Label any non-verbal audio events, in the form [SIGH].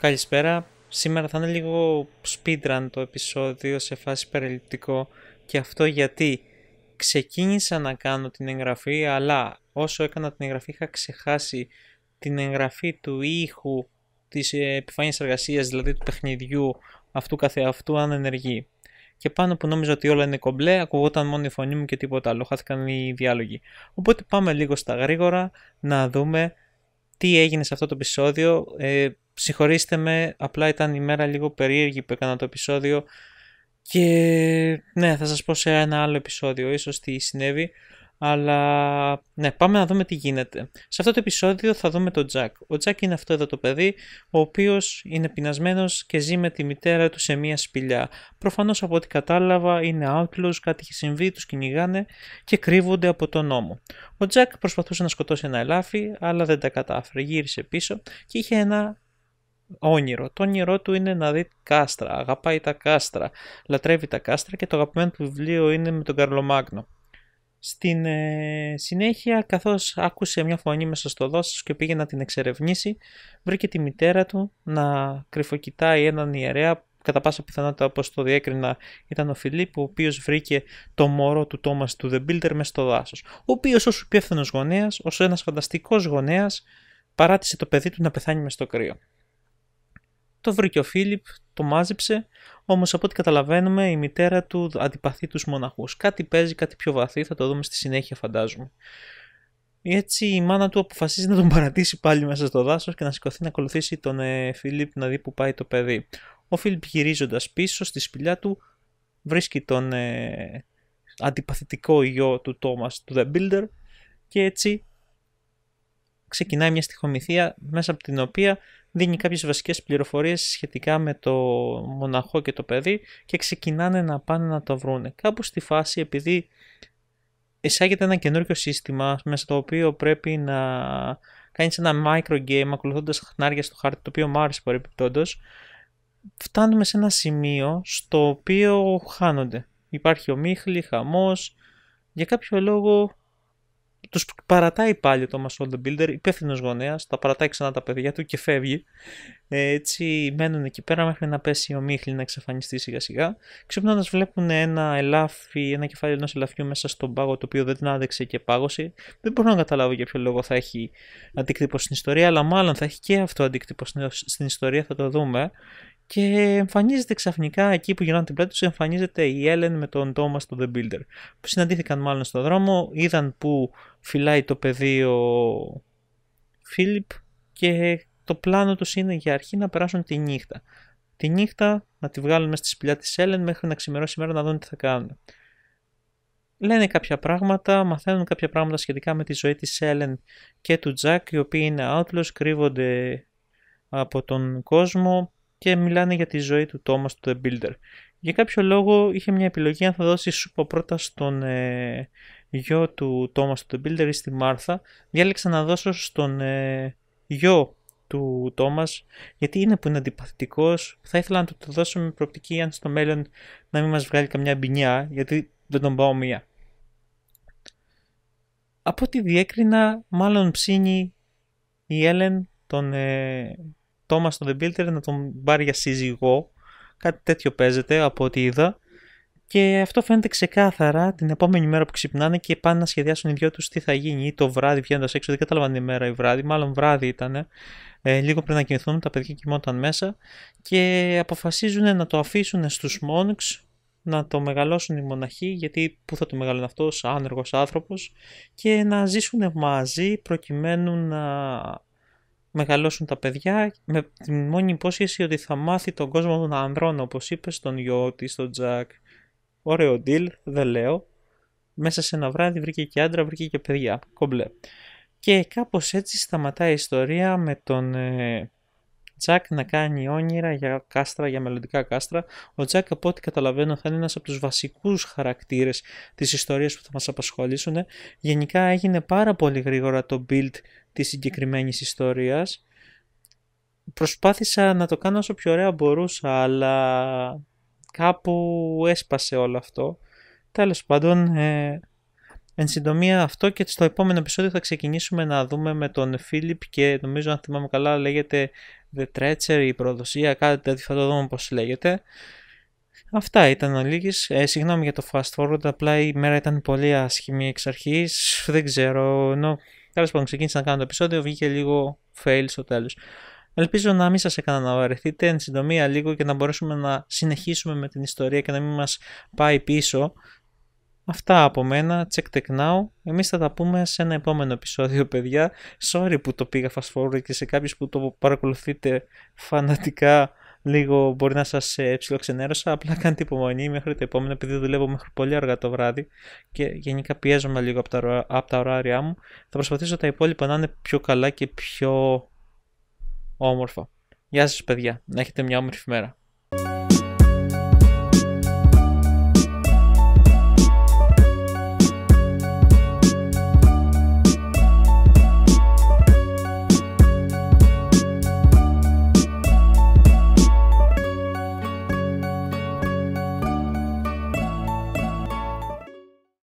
Καλησπέρα. Σήμερα θα είναι λίγο speedrun το επεισόδιο σε φάση περιληπτικό και αυτό γιατί ξεκίνησα να κάνω την εγγραφή αλλά όσο έκανα την εγγραφή είχα ξεχάσει την εγγραφή του ήχου της επιφάνειας εργασίας δηλαδή του παιχνιδιού αυτού καθεαυτού αν ενεργεί. Και πάνω που νόμιζα ότι όλα είναι κομπλέ, ακουγόταν μόνο η φωνή μου και τίποτα άλλο. Χάθηκαν οι διάλογοι. Οπότε πάμε λίγο στα γρήγορα να δούμε τι έγινε σε αυτό το επεισόδιο. Ε, Συγχωρήστε με, απλά ήταν η μέρα λίγο περίεργη που έκανα το επεισόδιο και ναι, θα σας πω σε ένα άλλο επεισόδιο ίσως τι συνέβη. Αλλά ναι, πάμε να δούμε τι γίνεται. Σε αυτό το επεισόδιο θα δούμε τον Τζακ. Ο Τζακ είναι αυτό εδώ το παιδί, ο οποίος είναι πεινασμένος και ζει με τη μητέρα του σε μία σπηλιά. Προφανώς από ό,τι κατάλαβα είναι outlaws, κάτι έχει συμβεί, τους κυνηγάνε και κρύβονται από τον νόμο. Ο Τζακ προσπαθούσε να σκοτώσει ένα ελάφι, αλλά δεν τα κατάφερε. Γύρισε πίσω και είχε ένα όνειρο. Το όνειρό του είναι να δει κάστρα, αγαπάει τα κάστρα, λατρεύει τα κάστρα και το αγαπημένο του βιβλίο είναι με τον Καρλομάγνο. Στην ε, συνέχεια, καθώς άκουσε μια φωνή μέσα στο δάσος και πήγε να την εξερευνήσει, βρήκε τη μητέρα του να κρυφοκοιτάει έναν ιερέα κατά πάσα πιθανότητα όπως το διέκρινα ήταν ο Φιλίπ, ο οποίος βρήκε το μωρό του Τόμας του The Builder μέσα στο δάσος, ο οποίος ως υπεύθυνο γονέας, ως ένας φανταστικός γονέας, παράτησε το παιδί του να πεθάνει μέσα στο κρύο. Το βρήκε ο Φίλιπ, το μάζεψε, όμως από ό,τι καταλαβαίνουμε η μητέρα του αντιπαθεί τους μοναχούς. Κάτι παίζει, κάτι πιο βαθύ, θα το δούμε στη συνέχεια, φαντάζομαι. Έτσι η μάνα του αποφασίζει να τον παρατήσει πάλι μέσα στο δάσος και να σηκωθεί να ακολουθήσει τον ε, Φίλιπ να δει που πάει το παιδί. Ο Φίλιπ γυρίζοντας πίσω στη σπηλιά του βρίσκει τον ε, αντιπαθητικό γιο του Τόμας, του The Builder και έτσι ξεκινάει μια στοιχομηθεία μέσα από την οποία δίνει κάποιες βασικές πληροφορίες σχετικά με το μοναχό και το παιδί και ξεκινάνε να πάνε να το βρούνε. Κάπου στη φάση επειδή εισάγεται ένα καινούριο σύστημα μέσα στο οποίο πρέπει να κάνεις ένα micro game ακολουθώντας χνάρια στο χάρτη το οποίο μου άρεσε παρεπιπτόντως φτάνουμε σε ένα σημείο στο οποίο χάνονται. Υπάρχει ομίχλη, χαμός, για κάποιο λόγο τους παρατάει πάλι ο Thomas Builder, υπεύθυνος γονέας, τα παρατάει ξανά τα παιδιά του και φεύγει. Ε, έτσι μένουν εκεί πέρα μέχρι να πέσει ο Μίχλι να εξαφανιστεί σιγά σιγά. Ξυπνώντας βλέπουν ένα ελάφι, ένα κεφάλι ενός ελαφιού μέσα στον πάγο το οποίο δεν άδεξε και πάγωσε. Δεν μπορώ να καταλάβω για ποιο λόγο θα έχει αντίκτυπο στην ιστορία, αλλά μάλλον θα έχει και αυτό αντίκτυπο στην ιστορία, θα το δούμε. Και εμφανίζεται ξαφνικά εκεί που γυρνάνε την πλάτη τους, εμφανίζεται η Έλεν με τον Τόμας του The Builder. Που συναντήθηκαν μάλλον στον δρόμο, είδαν που φυλάει το παιδί ο Φίλιπ και το πλάνο τους είναι για αρχή να περάσουν τη νύχτα. Τη νύχτα να τη βγάλουν μέσα στη σπηλιά της Έλεν μέχρι να ξημερώσει η μέρα να δουν τι θα κάνουν. Λένε κάποια πράγματα, μαθαίνουν κάποια πράγματα σχετικά με τη ζωή της Έλεν και του Τζακ, οι οποίοι είναι outlaws, κρύβονται από τον κόσμο, και μιλάνε για τη ζωή του Τόμα του The Builder. Για κάποιο λόγο είχε μια επιλογή αν θα δώσει σούπα πρώτα στον ε, γιο του Τόμα του The Builder ή στη Μάρθα. Διάλεξα να δώσω στον ε, γιο του Τόμα γιατί είναι που είναι αντιπαθητικός. Θα ήθελα να του το δώσω με προοπτική αν στο μέλλον να μην μας βγάλει καμιά μπινιά γιατί δεν τον πάω μία. Από ό,τι διέκρινα μάλλον ψήνει η Έλεν τον ε, Τόμα τον The Builder να τον πάρει για σύζυγό. Κάτι τέτοιο παίζεται από ό,τι είδα. Και αυτό φαίνεται ξεκάθαρα την επόμενη μέρα που ξυπνάνε και πάνε να σχεδιάσουν οι δυο τους τι θα γίνει. Ή το βράδυ βγαίνοντας έξω, δεν καταλαβαίνουν η μέρα ή κατάλαβαν η μάλλον βράδυ ήταν. Ε, λίγο πριν να κοιμηθούν, τα παιδιά κοιμόταν μέσα και αποφασίζουν να το αφήσουν στους Monks να το μεγαλώσουν οι μοναχοί, γιατί πού θα το μεγαλώνει αυτός, άνεργος άνθρωπος, και να ζήσουν μαζί προκειμένου να μεγαλώσουν τα παιδιά με τη μόνη υπόσχεση ότι θα μάθει τον κόσμο των ανδρών, όπως είπες στον γιο της, στον Τζακ. Ωραίο deal, δεν λέω. Μέσα σε ένα βράδυ βρήκε και άντρα, βρήκε και παιδιά, κομπλέ. Και κάπως έτσι σταματάει η ιστορία με τον ε, Τζακ να κάνει όνειρα για κάστρα, για μελλοντικά κάστρα. Ο Τζακ, από ό,τι καταλαβαίνω, θα είναι ένας από τους βασικούς χαρακτήρες της ιστορίας που θα μας απασχολήσουν. Γενικά έγινε πάρα πολύ γρήγορα το build της συγκεκριμένης ιστορίας. Προσπάθησα να το κάνω όσο πιο ωραία μπορούσα, αλλά κάπου έσπασε όλο αυτό. Τέλος πάντων, ε, εν συντομία αυτό και στο επόμενο επεισόδιο θα ξεκινήσουμε να δούμε με τον Φίλιπ και νομίζω αν θυμάμαι καλά λέγεται The Treacher, η προδοσία, κάτι τέτοιο θα το δούμε πώς λέγεται. Αυτά ήταν ο Λίγης. Ε, συγγνώμη για το fast forward, απλά η μέρα ήταν πολύ άσχημη εξ αρχής. [LAUGHS] Δεν ξέρω, ενώ τέλος πάντων ξεκίνησα να κάνω το επεισόδιο, βγήκε λίγο fail στο τέλος. Ελπίζω να μην σας έκανα να βαρεθείτε εν συντομία λίγο και να μπορέσουμε να συνεχίσουμε με την ιστορία και να μην μας πάει πίσω Αυτά από μένα, check the now. Εμείς θα τα πούμε σε ένα επόμενο επεισόδιο, παιδιά. Sorry που το πήγα fast forward και σε κάποιους που το παρακολουθείτε φανατικά λίγο μπορεί να σας ε, ψιλοξενέρωσα. Απλά κάντε υπομονή μέχρι το επόμενο, επειδή δουλεύω μέχρι πολύ αργά το βράδυ και γενικά πιέζομαι λίγο από τα, από τα ωράρια μου. Θα προσπαθήσω τα υπόλοιπα να είναι πιο καλά και πιο όμορφα. Γεια σας παιδιά, να έχετε μια όμορφη μέρα.